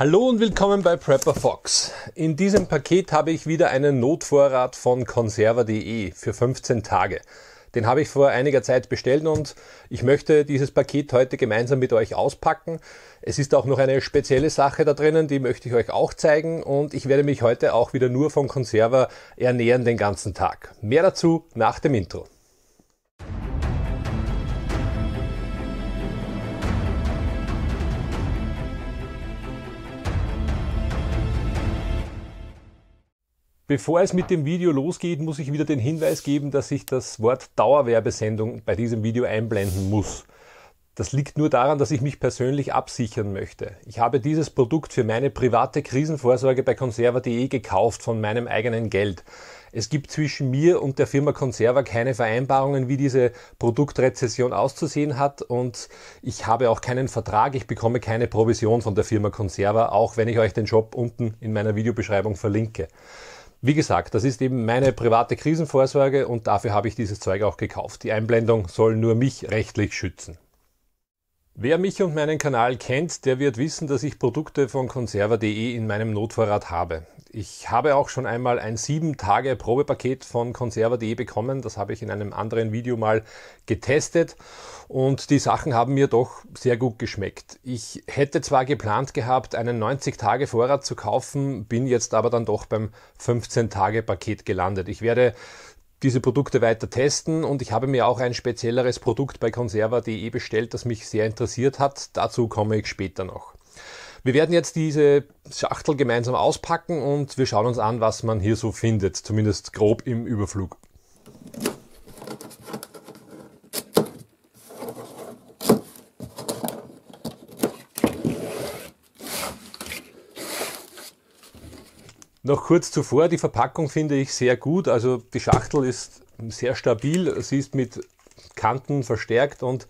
Hallo und willkommen bei Prepper Fox. In diesem Paket habe ich wieder einen Notvorrat von conserva.de für 15 Tage. Den habe ich vor einiger Zeit bestellt und ich möchte dieses Paket heute gemeinsam mit euch auspacken. Es ist auch noch eine spezielle Sache da drinnen, die möchte ich euch auch zeigen und ich werde mich heute auch wieder nur von Conserva ernähren den ganzen Tag. Mehr dazu nach dem Intro. Bevor es mit dem Video losgeht, muss ich wieder den Hinweis geben, dass ich das Wort Dauerwerbesendung bei diesem Video einblenden muss. Das liegt nur daran, dass ich mich persönlich absichern möchte. Ich habe dieses Produkt für meine private Krisenvorsorge bei conserva.de gekauft von meinem eigenen Geld. Es gibt zwischen mir und der Firma Conserva keine Vereinbarungen, wie diese Produktrezession auszusehen hat und ich habe auch keinen Vertrag, ich bekomme keine Provision von der Firma Conserva, auch wenn ich euch den Shop unten in meiner Videobeschreibung verlinke. Wie gesagt, das ist eben meine private Krisenvorsorge und dafür habe ich dieses Zeug auch gekauft. Die Einblendung soll nur mich rechtlich schützen. Wer mich und meinen Kanal kennt, der wird wissen, dass ich Produkte von conserva.de in meinem Notvorrat habe. Ich habe auch schon einmal ein 7 Tage Probepaket von conserva.de bekommen. Das habe ich in einem anderen Video mal getestet und die Sachen haben mir doch sehr gut geschmeckt. Ich hätte zwar geplant gehabt, einen 90 Tage Vorrat zu kaufen, bin jetzt aber dann doch beim 15 Tage Paket gelandet. Ich werde diese Produkte weiter testen und ich habe mir auch ein spezielleres Produkt bei conserva.de bestellt, das mich sehr interessiert hat. Dazu komme ich später noch. Wir werden jetzt diese Schachtel gemeinsam auspacken und wir schauen uns an, was man hier so findet, zumindest grob im Überflug. Noch kurz zuvor, die Verpackung finde ich sehr gut. Also die Schachtel ist sehr stabil, sie ist mit Kanten verstärkt und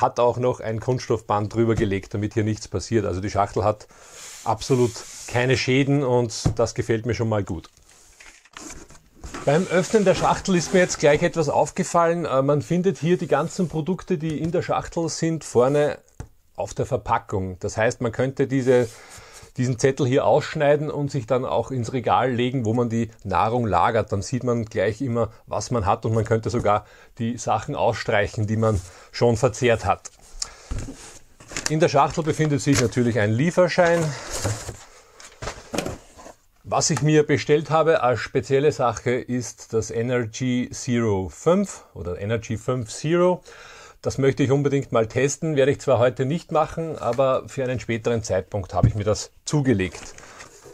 hat auch noch ein Kunststoffband drüber gelegt, damit hier nichts passiert. Also die Schachtel hat absolut keine Schäden und das gefällt mir schon mal gut. Beim Öffnen der Schachtel ist mir jetzt gleich etwas aufgefallen. Äh, man findet hier die ganzen Produkte, die in der Schachtel sind, vorne auf der Verpackung. Das heißt, man könnte diese diesen Zettel hier ausschneiden und sich dann auch ins Regal legen, wo man die Nahrung lagert. Dann sieht man gleich immer, was man hat und man könnte sogar die Sachen ausstreichen, die man schon verzehrt hat. In der Schachtel befindet sich natürlich ein Lieferschein. Was ich mir bestellt habe als spezielle Sache ist das Energy Zero 5 oder Energy 5 Zero. Das möchte ich unbedingt mal testen, werde ich zwar heute nicht machen, aber für einen späteren Zeitpunkt habe ich mir das zugelegt.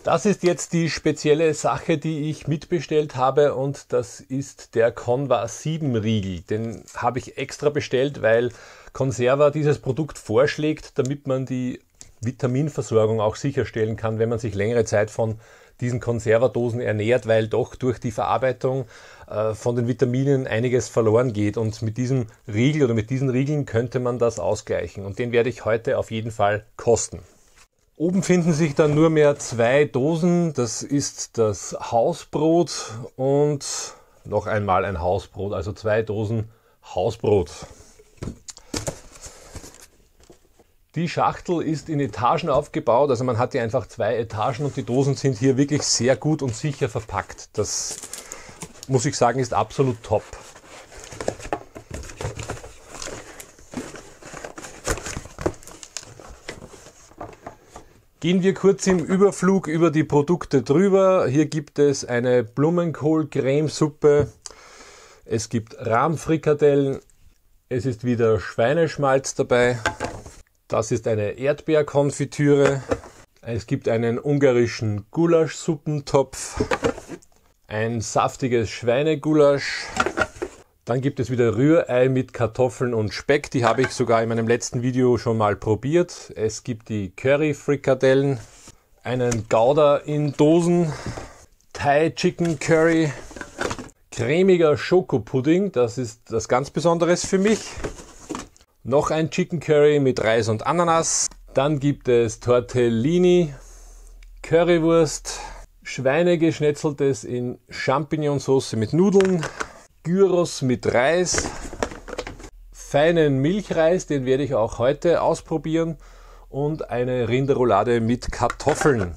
Das ist jetzt die spezielle Sache, die ich mitbestellt habe und das ist der Conva 7 Riegel. Den habe ich extra bestellt, weil Conserva dieses Produkt vorschlägt, damit man die Vitaminversorgung auch sicherstellen kann, wenn man sich längere Zeit von diesen Konservadosen ernährt, weil doch durch die Verarbeitung äh, von den Vitaminen einiges verloren geht. Und mit diesem Riegel oder mit diesen Riegeln könnte man das ausgleichen. Und den werde ich heute auf jeden Fall kosten. Oben finden sich dann nur mehr zwei Dosen. Das ist das Hausbrot und noch einmal ein Hausbrot. Also zwei Dosen Hausbrot. Die Schachtel ist in Etagen aufgebaut, also man hat hier einfach zwei Etagen und die Dosen sind hier wirklich sehr gut und sicher verpackt. Das muss ich sagen, ist absolut top. Gehen wir kurz im Überflug über die Produkte drüber. Hier gibt es eine Blumenkohl-Cremesuppe, es gibt Rahmfrikadellen, es ist wieder Schweineschmalz dabei. Das ist eine Erdbeerkonfitüre. Es gibt einen ungarischen Gulaschsuppentopf, ein saftiges Schweinegulasch. Dann gibt es wieder Rührei mit Kartoffeln und Speck. Die habe ich sogar in meinem letzten Video schon mal probiert. Es gibt die Curry-Frikadellen, einen Gouda in Dosen, Thai Chicken Curry, cremiger Schokopudding. Das ist das ganz Besonderes für mich. Noch ein Chicken Curry mit Reis und Ananas. Dann gibt es Tortellini, Currywurst, Schweinegeschnetzeltes in Champignonsauce mit Nudeln, Gyros mit Reis, feinen Milchreis, den werde ich auch heute ausprobieren und eine Rinderroulade mit Kartoffeln.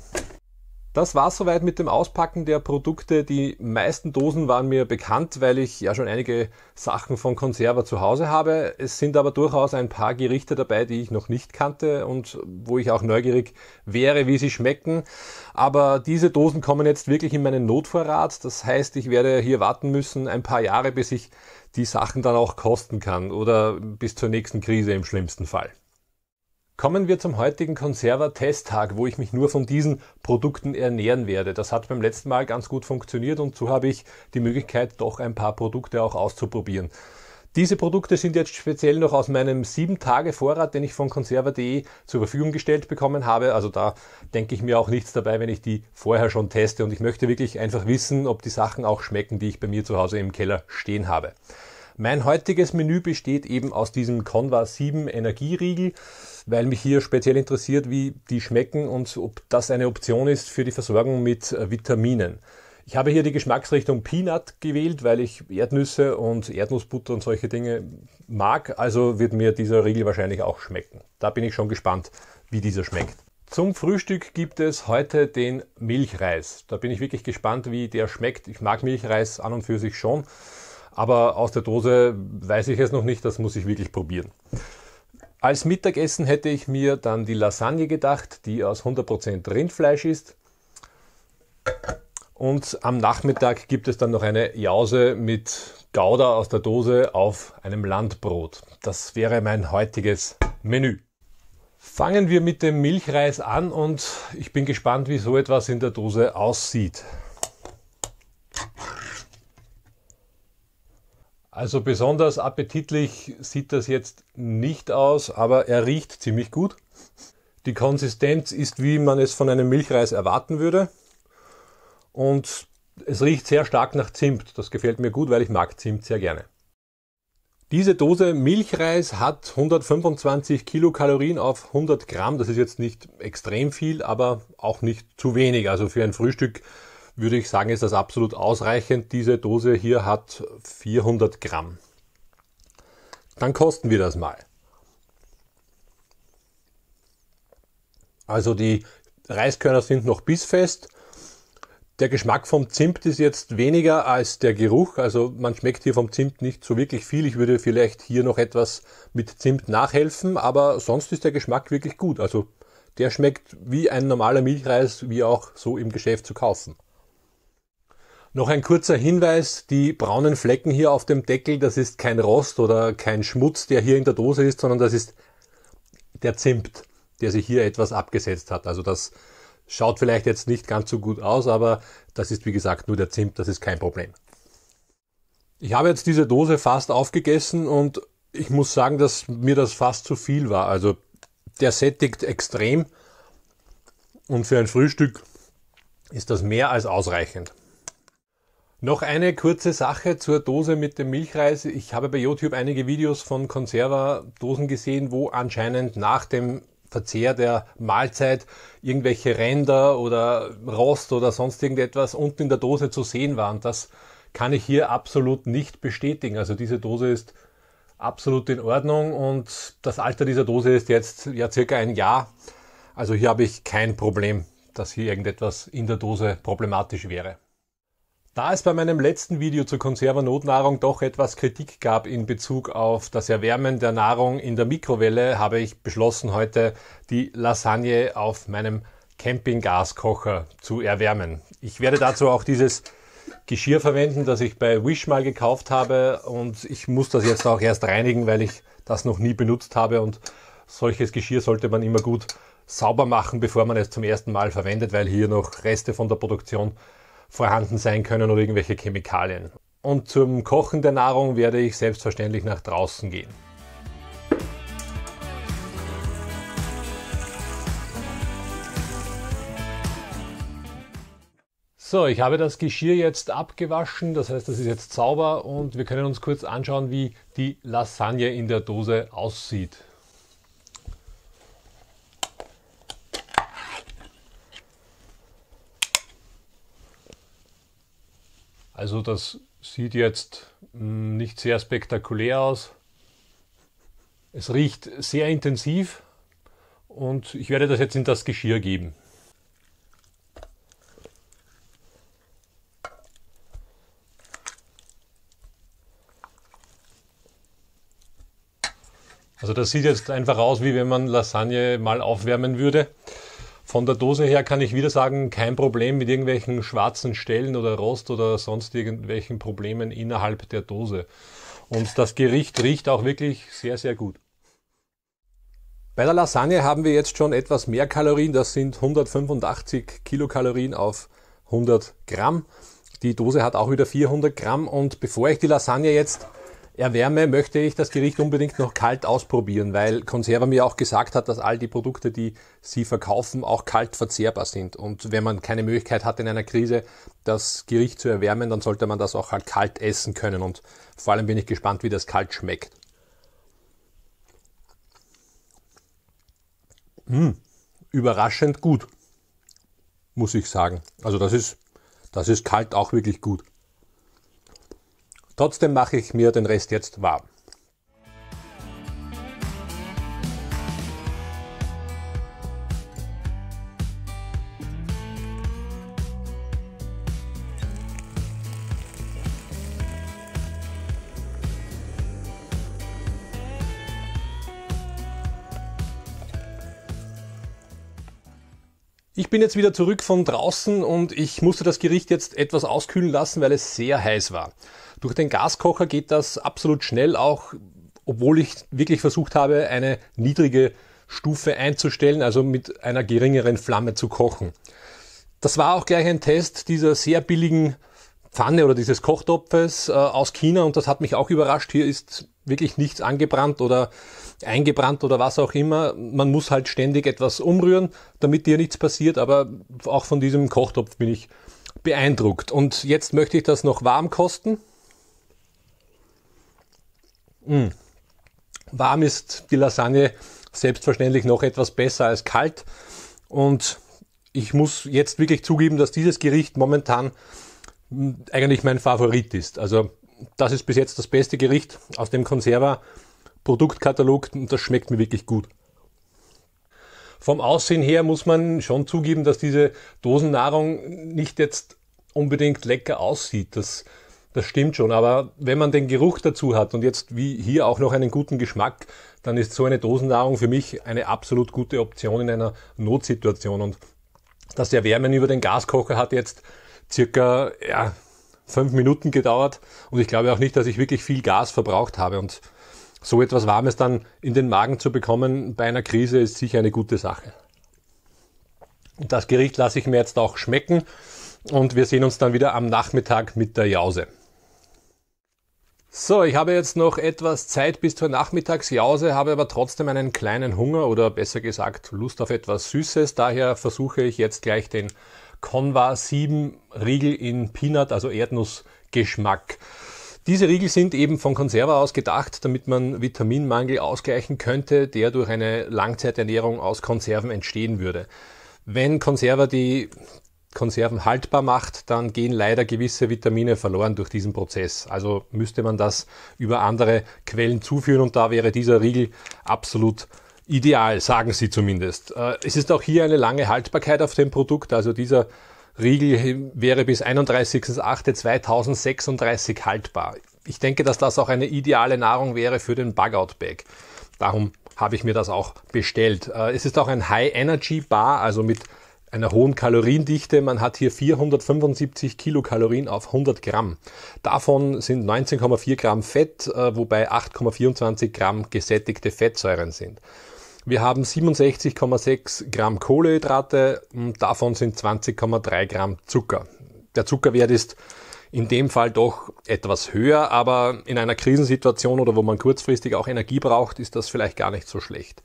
Das war soweit mit dem Auspacken der Produkte. Die meisten Dosen waren mir bekannt, weil ich ja schon einige Sachen von Conserva zu Hause habe. Es sind aber durchaus ein paar Gerichte dabei, die ich noch nicht kannte und wo ich auch neugierig wäre, wie sie schmecken. Aber diese Dosen kommen jetzt wirklich in meinen Notvorrat. Das heißt, ich werde hier warten müssen ein paar Jahre, bis ich die Sachen dann auch kosten kann oder bis zur nächsten Krise im schlimmsten Fall. Kommen wir zum heutigen Conserva-Testtag, wo ich mich nur von diesen Produkten ernähren werde. Das hat beim letzten Mal ganz gut funktioniert und so habe ich die Möglichkeit, doch ein paar Produkte auch auszuprobieren. Diese Produkte sind jetzt speziell noch aus meinem 7-Tage-Vorrat, den ich von conserva.de zur Verfügung gestellt bekommen habe. Also da denke ich mir auch nichts dabei, wenn ich die vorher schon teste. Und ich möchte wirklich einfach wissen, ob die Sachen auch schmecken, die ich bei mir zu Hause im Keller stehen habe. Mein heutiges Menü besteht eben aus diesem Conva 7 Energieriegel weil mich hier speziell interessiert, wie die schmecken und ob das eine Option ist für die Versorgung mit äh, Vitaminen. Ich habe hier die Geschmacksrichtung Peanut gewählt, weil ich Erdnüsse und Erdnussbutter und solche Dinge mag. Also wird mir dieser Riegel wahrscheinlich auch schmecken. Da bin ich schon gespannt, wie dieser schmeckt. Zum Frühstück gibt es heute den Milchreis. Da bin ich wirklich gespannt, wie der schmeckt. Ich mag Milchreis an und für sich schon, aber aus der Dose weiß ich es noch nicht. Das muss ich wirklich probieren. Als Mittagessen hätte ich mir dann die Lasagne gedacht, die aus 100% Rindfleisch ist. Und am Nachmittag gibt es dann noch eine Jause mit Gouda aus der Dose auf einem Landbrot. Das wäre mein heutiges Menü. Fangen wir mit dem Milchreis an und ich bin gespannt, wie so etwas in der Dose aussieht. Also besonders appetitlich sieht das jetzt nicht aus, aber er riecht ziemlich gut. Die Konsistenz ist, wie man es von einem Milchreis erwarten würde. Und es riecht sehr stark nach Zimt. Das gefällt mir gut, weil ich mag Zimt sehr gerne. Diese Dose Milchreis hat 125 Kilokalorien auf 100 Gramm. Das ist jetzt nicht extrem viel, aber auch nicht zu wenig. Also für ein Frühstück würde ich sagen, ist das absolut ausreichend. Diese Dose hier hat 400 Gramm. Dann kosten wir das mal. Also die Reiskörner sind noch bissfest. Der Geschmack vom Zimt ist jetzt weniger als der Geruch. Also man schmeckt hier vom Zimt nicht so wirklich viel. Ich würde vielleicht hier noch etwas mit Zimt nachhelfen, aber sonst ist der Geschmack wirklich gut. Also der schmeckt wie ein normaler Milchreis, wie auch so im Geschäft zu kaufen. Noch ein kurzer Hinweis, die braunen Flecken hier auf dem Deckel, das ist kein Rost oder kein Schmutz, der hier in der Dose ist, sondern das ist der Zimt, der sich hier etwas abgesetzt hat. Also das schaut vielleicht jetzt nicht ganz so gut aus, aber das ist wie gesagt nur der Zimt, das ist kein Problem. Ich habe jetzt diese Dose fast aufgegessen und ich muss sagen, dass mir das fast zu viel war. Also der sättigt extrem und für ein Frühstück ist das mehr als ausreichend. Noch eine kurze Sache zur Dose mit dem Milchreis. Ich habe bei YouTube einige Videos von Conserva-Dosen gesehen, wo anscheinend nach dem Verzehr der Mahlzeit irgendwelche Ränder oder Rost oder sonst irgendetwas unten in der Dose zu sehen waren. Das kann ich hier absolut nicht bestätigen. Also diese Dose ist absolut in Ordnung und das Alter dieser Dose ist jetzt ja circa ein Jahr. Also hier habe ich kein Problem, dass hier irgendetwas in der Dose problematisch wäre. Da es bei meinem letzten Video zur Konservennotnahrung doch etwas Kritik gab in Bezug auf das Erwärmen der Nahrung in der Mikrowelle, habe ich beschlossen, heute die Lasagne auf meinem Campinggaskocher zu erwärmen. Ich werde dazu auch dieses Geschirr verwenden, das ich bei Wish mal gekauft habe und ich muss das jetzt auch erst reinigen, weil ich das noch nie benutzt habe und solches Geschirr sollte man immer gut sauber machen, bevor man es zum ersten Mal verwendet, weil hier noch Reste von der Produktion vorhanden sein können oder irgendwelche Chemikalien. Und zum Kochen der Nahrung werde ich selbstverständlich nach draußen gehen. So, ich habe das Geschirr jetzt abgewaschen, das heißt, das ist jetzt sauber und wir können uns kurz anschauen, wie die Lasagne in der Dose aussieht. Also das sieht jetzt mm, nicht sehr spektakulär aus. Es riecht sehr intensiv und ich werde das jetzt in das Geschirr geben. Also das sieht jetzt einfach aus, wie wenn man Lasagne mal aufwärmen würde. Von der Dose her kann ich wieder sagen, kein Problem mit irgendwelchen schwarzen Stellen oder Rost oder sonst irgendwelchen Problemen innerhalb der Dose. Und das Gericht riecht auch wirklich sehr, sehr gut. Bei der Lasagne haben wir jetzt schon etwas mehr Kalorien. Das sind 185 Kilokalorien auf 100 Gramm. Die Dose hat auch wieder 400 Gramm. Und bevor ich die Lasagne jetzt erwärme, möchte ich das Gericht unbedingt noch kalt ausprobieren, weil Conserva mir auch gesagt hat, dass all die Produkte, die sie verkaufen, auch kalt verzehrbar sind. Und wenn man keine Möglichkeit hat, in einer Krise das Gericht zu erwärmen, dann sollte man das auch halt kalt essen können. Und vor allem bin ich gespannt, wie das kalt schmeckt. Mmh, überraschend gut, muss ich sagen. Also das ist, das ist kalt auch wirklich gut. Trotzdem mache ich mir den Rest jetzt warm. Ich bin jetzt wieder zurück von draußen und ich musste das Gericht jetzt etwas auskühlen lassen, weil es sehr heiß war. Durch den Gaskocher geht das absolut schnell, auch obwohl ich wirklich versucht habe, eine niedrige Stufe einzustellen, also mit einer geringeren Flamme zu kochen. Das war auch gleich ein Test dieser sehr billigen Pfanne oder dieses Kochtopfes äh, aus China und das hat mich auch überrascht. Hier ist wirklich nichts angebrannt oder eingebrannt oder was auch immer. Man muss halt ständig etwas umrühren, damit dir nichts passiert, aber auch von diesem Kochtopf bin ich beeindruckt. Und jetzt möchte ich das noch warm kosten. Mmh. Warm ist die Lasagne selbstverständlich noch etwas besser als kalt. Und ich muss jetzt wirklich zugeben, dass dieses Gericht momentan eigentlich mein Favorit ist. Also das ist bis jetzt das beste Gericht aus dem Konserva Produktkatalog und das schmeckt mir wirklich gut. Vom Aussehen her muss man schon zugeben, dass diese Dosennahrung nicht jetzt unbedingt lecker aussieht. Das, das stimmt schon. Aber wenn man den Geruch dazu hat und jetzt wie hier auch noch einen guten Geschmack, dann ist so eine Dosennahrung für mich eine absolut gute Option in einer Notsituation. Und das Erwärmen über den Gaskocher hat jetzt circa ja, fünf Minuten gedauert und ich glaube auch nicht, dass ich wirklich viel Gas verbraucht habe. Und so etwas Warmes dann in den Magen zu bekommen bei einer Krise ist sicher eine gute Sache. Das Gericht lasse ich mir jetzt auch schmecken und wir sehen uns dann wieder am Nachmittag mit der Jause. So, ich habe jetzt noch etwas Zeit bis zur Nachmittagsjause, habe aber trotzdem einen kleinen Hunger oder besser gesagt Lust auf etwas Süßes. Daher versuche ich jetzt gleich den Conva 7 Riegel in Peanut, also Erdnussgeschmack. Diese Riegel sind eben von Conserva aus gedacht, damit man Vitaminmangel ausgleichen könnte, der durch eine Langzeiternährung aus Konserven entstehen würde. Wenn Conserva die Konserven haltbar macht, dann gehen leider gewisse Vitamine verloren durch diesen Prozess. Also müsste man das über andere Quellen zuführen und da wäre dieser Riegel absolut ideal, sagen sie zumindest. Äh, es ist auch hier eine lange Haltbarkeit auf dem Produkt, also dieser Riegel wäre bis 31.08.2036 haltbar. Ich denke, dass das auch eine ideale Nahrung wäre für den Bugout-Bag. Darum habe ich mir das auch bestellt. Äh, es ist auch ein High-Energy-Bar, also mit einer hohen Kaloriendichte. Man hat hier 475 Kilokalorien auf 100 Gramm. Davon sind 19,4 Gramm Fett, äh, wobei 8,24 Gramm gesättigte Fettsäuren sind. Wir haben 67,6 Gramm Kohlehydrate, und davon sind 20,3 Gramm Zucker. Der Zuckerwert ist in dem Fall doch etwas höher, aber in einer Krisensituation oder wo man kurzfristig auch Energie braucht, ist das vielleicht gar nicht so schlecht.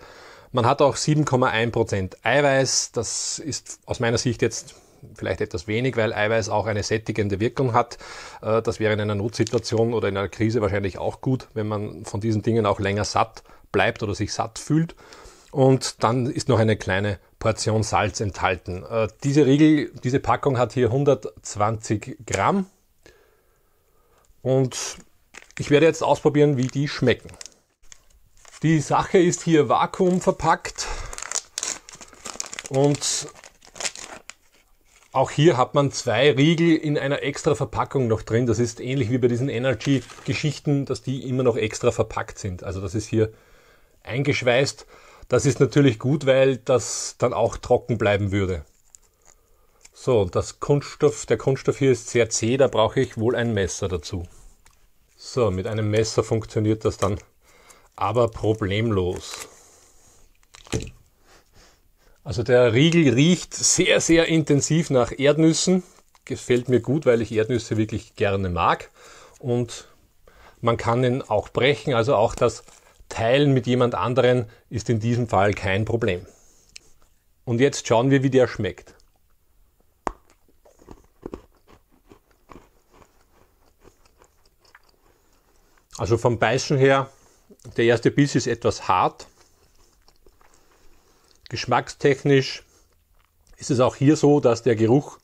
Man hat auch 7,1% Prozent Eiweiß, das ist aus meiner Sicht jetzt vielleicht etwas wenig, weil Eiweiß auch eine sättigende Wirkung hat. Äh, das wäre in einer Notsituation oder in einer Krise wahrscheinlich auch gut, wenn man von diesen Dingen auch länger satt bleibt oder sich satt fühlt und dann ist noch eine kleine Portion Salz enthalten. Äh, diese Riegel, diese Packung hat hier 120 Gramm und ich werde jetzt ausprobieren, wie die schmecken. Die Sache ist hier vakuumverpackt und auch hier hat man zwei Riegel in einer extra Verpackung noch drin. Das ist ähnlich wie bei diesen Energy-Geschichten, dass die immer noch extra verpackt sind. Also das ist hier eingeschweißt. Das ist natürlich gut, weil das dann auch trocken bleiben würde. So, das Kunststoff, der Kunststoff hier ist sehr zäh, da brauche ich wohl ein Messer dazu. So, mit einem Messer funktioniert das dann aber problemlos. Also der Riegel riecht sehr, sehr intensiv nach Erdnüssen. Gefällt mir gut, weil ich Erdnüsse wirklich gerne mag. Und man kann ihn auch brechen, also auch das Teilen mit jemand anderen ist in diesem Fall kein Problem. Und jetzt schauen wir, wie der schmeckt. Also vom Beißen her, der erste Biss ist etwas hart. Geschmackstechnisch ist es auch hier so, dass der Geruch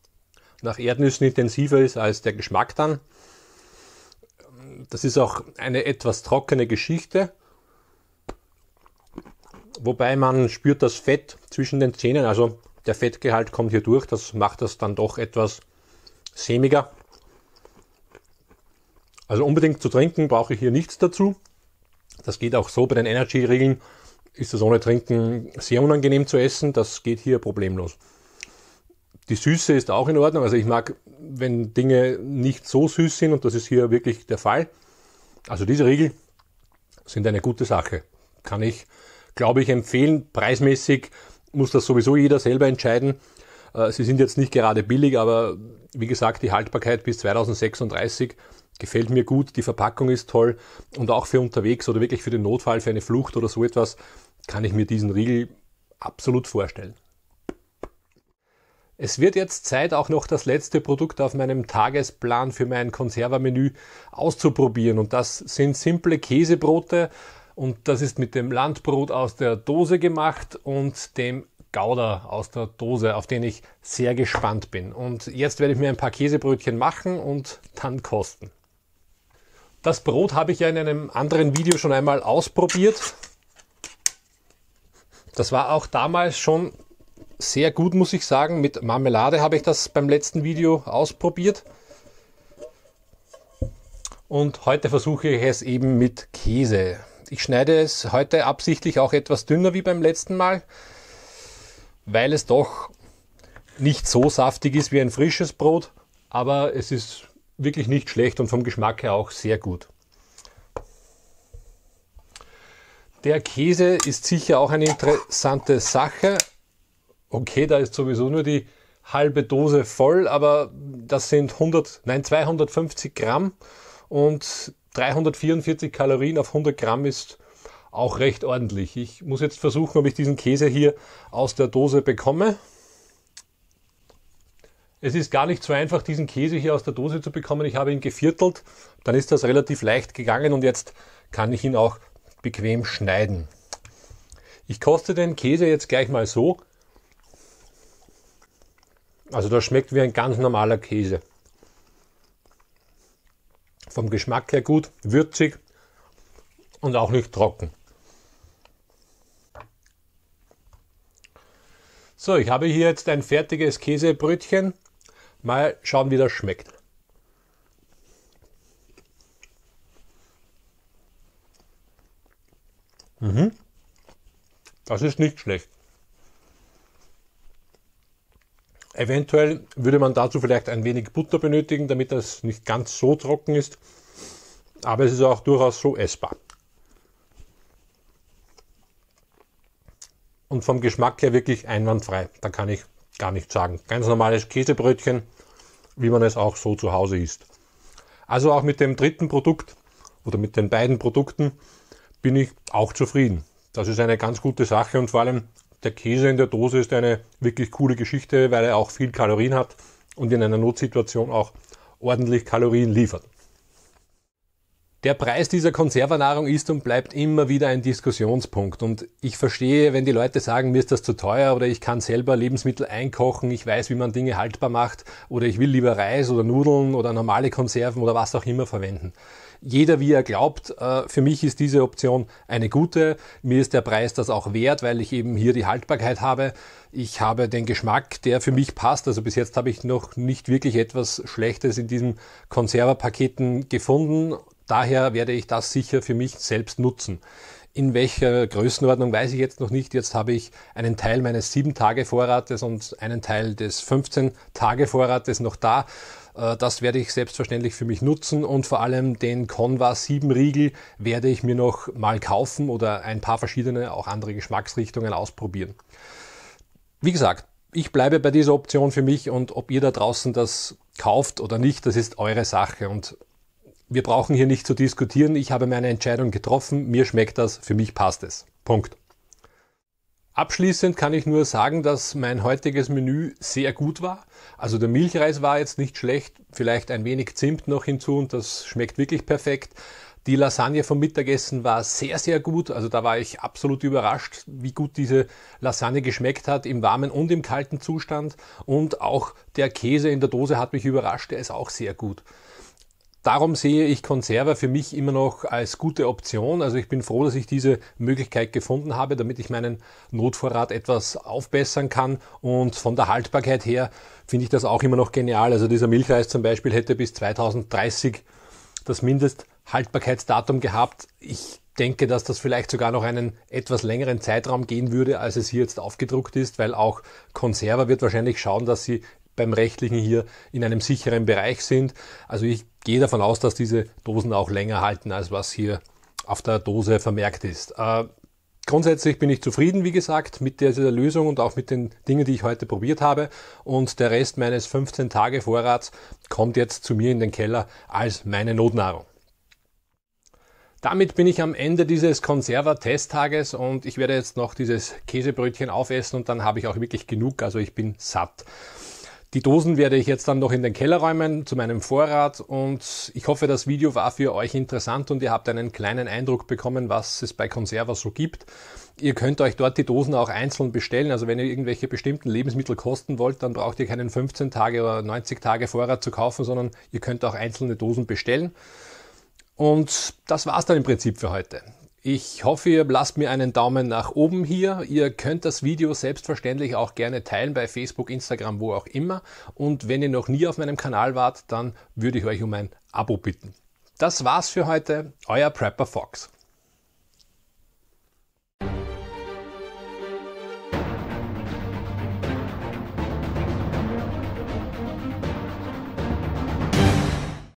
nach Erdnüssen intensiver ist als der Geschmack dann. Das ist auch eine etwas trockene Geschichte wobei man spürt das Fett zwischen den Zähnen, also der Fettgehalt kommt hier durch, das macht das dann doch etwas sämiger. Also unbedingt zu trinken brauche ich hier nichts dazu. Das geht auch so bei den Energy-Regeln. Ist das ohne Trinken sehr unangenehm zu essen, das geht hier problemlos. Die Süße ist auch in Ordnung. Also ich mag, wenn Dinge nicht so süß sind und das ist hier wirklich der Fall. Also diese Riegel sind eine gute Sache. Kann ich glaube ich, empfehlen. Preismäßig muss das sowieso jeder selber entscheiden. Äh, sie sind jetzt nicht gerade billig, aber wie gesagt, die Haltbarkeit bis 2036 gefällt mir gut. Die Verpackung ist toll und auch für unterwegs oder wirklich für den Notfall, für eine Flucht oder so etwas, kann ich mir diesen Riegel absolut vorstellen. Es wird jetzt Zeit, auch noch das letzte Produkt auf meinem Tagesplan für mein Konservenmenü auszuprobieren. Und das sind simple Käsebrote und das ist mit dem Landbrot aus der Dose gemacht und dem Gouda aus der Dose, auf den ich sehr gespannt bin. Und jetzt werde ich mir ein paar Käsebrötchen machen und dann kosten. Das Brot habe ich ja in einem anderen Video schon einmal ausprobiert. Das war auch damals schon sehr gut, muss ich sagen. Mit Marmelade habe ich das beim letzten Video ausprobiert. Und heute versuche ich es eben mit Käse. Ich schneide es heute absichtlich auch etwas dünner wie beim letzten Mal, weil es doch nicht so saftig ist wie ein frisches Brot, aber es ist wirklich nicht schlecht und vom Geschmack her auch sehr gut. Der Käse ist sicher auch eine interessante Sache. Okay, da ist sowieso nur die halbe Dose voll, aber das sind 100, nein, 250 Gramm und 344 Kalorien auf 100 Gramm ist auch recht ordentlich. Ich muss jetzt versuchen, ob ich diesen Käse hier aus der Dose bekomme. Es ist gar nicht so einfach, diesen Käse hier aus der Dose zu bekommen. Ich habe ihn geviertelt, dann ist das relativ leicht gegangen und jetzt kann ich ihn auch bequem schneiden. Ich koste den Käse jetzt gleich mal so. Also das schmeckt wie ein ganz normaler Käse. Vom Geschmack her gut, würzig und auch nicht trocken. So, ich habe hier jetzt ein fertiges Käsebrötchen. Mal schauen, wie das schmeckt. Mhm. Das ist nicht schlecht. Eventuell würde man dazu vielleicht ein wenig Butter benötigen, damit das nicht ganz so trocken ist. Aber es ist auch durchaus so essbar. Und vom Geschmack her wirklich einwandfrei. Da kann ich gar nichts sagen. Ganz normales Käsebrötchen, wie man es auch so zu Hause isst. Also auch mit dem dritten Produkt oder mit den beiden Produkten bin ich auch zufrieden. Das ist eine ganz gute Sache und vor allem der Käse in der Dose ist eine wirklich coole Geschichte, weil er auch viel Kalorien hat und in einer Notsituation auch ordentlich Kalorien liefert. Der Preis dieser Konservernahrung ist und bleibt immer wieder ein Diskussionspunkt. Und ich verstehe, wenn die Leute sagen, mir ist das zu teuer oder ich kann selber Lebensmittel einkochen, ich weiß, wie man Dinge haltbar macht oder ich will lieber Reis oder Nudeln oder normale Konserven oder was auch immer verwenden jeder wie er glaubt. Äh, für mich ist diese Option eine gute. Mir ist der Preis das auch wert, weil ich eben hier die Haltbarkeit habe. Ich habe den Geschmack, der für mich passt. Also bis jetzt habe ich noch nicht wirklich etwas Schlechtes in diesen Konserverpaketen gefunden. Daher werde ich das sicher für mich selbst nutzen. In welcher Größenordnung weiß ich jetzt noch nicht. Jetzt habe ich einen Teil meines 7-Tage-Vorrates und einen Teil des 15-Tage-Vorrates noch da. Äh, das werde ich selbstverständlich für mich nutzen und vor allem den Conva 7 Riegel werde ich mir noch mal kaufen oder ein paar verschiedene, auch andere Geschmacksrichtungen ausprobieren. Wie gesagt, ich bleibe bei dieser Option für mich und ob ihr da draußen das kauft oder nicht, das ist eure Sache und wir brauchen hier nicht zu diskutieren. Ich habe meine Entscheidung getroffen. Mir schmeckt das, für mich passt es. Punkt. Abschließend kann ich nur sagen, dass mein heutiges Menü sehr gut war. Also der Milchreis war jetzt nicht schlecht, vielleicht ein wenig Zimt noch hinzu und das schmeckt wirklich perfekt. Die Lasagne vom Mittagessen war sehr, sehr gut. Also da war ich absolut überrascht, wie gut diese Lasagne geschmeckt hat, im warmen und im kalten Zustand. Und auch der Käse in der Dose hat mich überrascht, der ist auch sehr gut. Darum sehe ich Conserva für mich immer noch als gute Option. Also ich bin froh, dass ich diese Möglichkeit gefunden habe, damit ich meinen Notvorrat etwas aufbessern kann. Und von der Haltbarkeit her finde ich das auch immer noch genial. Also dieser Milchreis zum Beispiel hätte bis 2030 das Mindesthaltbarkeitsdatum gehabt. Ich denke, dass das vielleicht sogar noch einen etwas längeren Zeitraum gehen würde, als es hier jetzt aufgedruckt ist, weil auch Conserva wird wahrscheinlich schauen, dass sie beim rechtlichen hier in einem sicheren Bereich sind. Also ich gehe davon aus, dass diese Dosen auch länger halten, als was hier auf der Dose vermerkt ist. Äh, grundsätzlich bin ich zufrieden, wie gesagt, mit dieser Lösung und auch mit den Dingen, die ich heute probiert habe. Und der Rest meines 15 Tage Vorrats kommt jetzt zu mir in den Keller als meine Notnahrung. Damit bin ich am Ende dieses konserva testtages und ich werde jetzt noch dieses Käsebrötchen aufessen und dann habe ich auch wirklich genug, also ich bin satt. Die Dosen werde ich jetzt dann noch in den Keller räumen zu meinem Vorrat und ich hoffe, das Video war für euch interessant und ihr habt einen kleinen Eindruck bekommen, was es bei Conservas so gibt. Ihr könnt euch dort die Dosen auch einzeln bestellen. Also wenn ihr irgendwelche bestimmten Lebensmittel kosten wollt, dann braucht ihr keinen 15 Tage oder 90 Tage Vorrat zu kaufen, sondern ihr könnt auch einzelne Dosen bestellen. Und das war's dann im Prinzip für heute. Ich hoffe, ihr lasst mir einen Daumen nach oben hier. Ihr könnt das Video selbstverständlich auch gerne teilen bei Facebook, Instagram, wo auch immer. Und wenn ihr noch nie auf meinem Kanal wart, dann würde ich euch um ein Abo bitten. Das war's für heute. Euer Prepper Fox.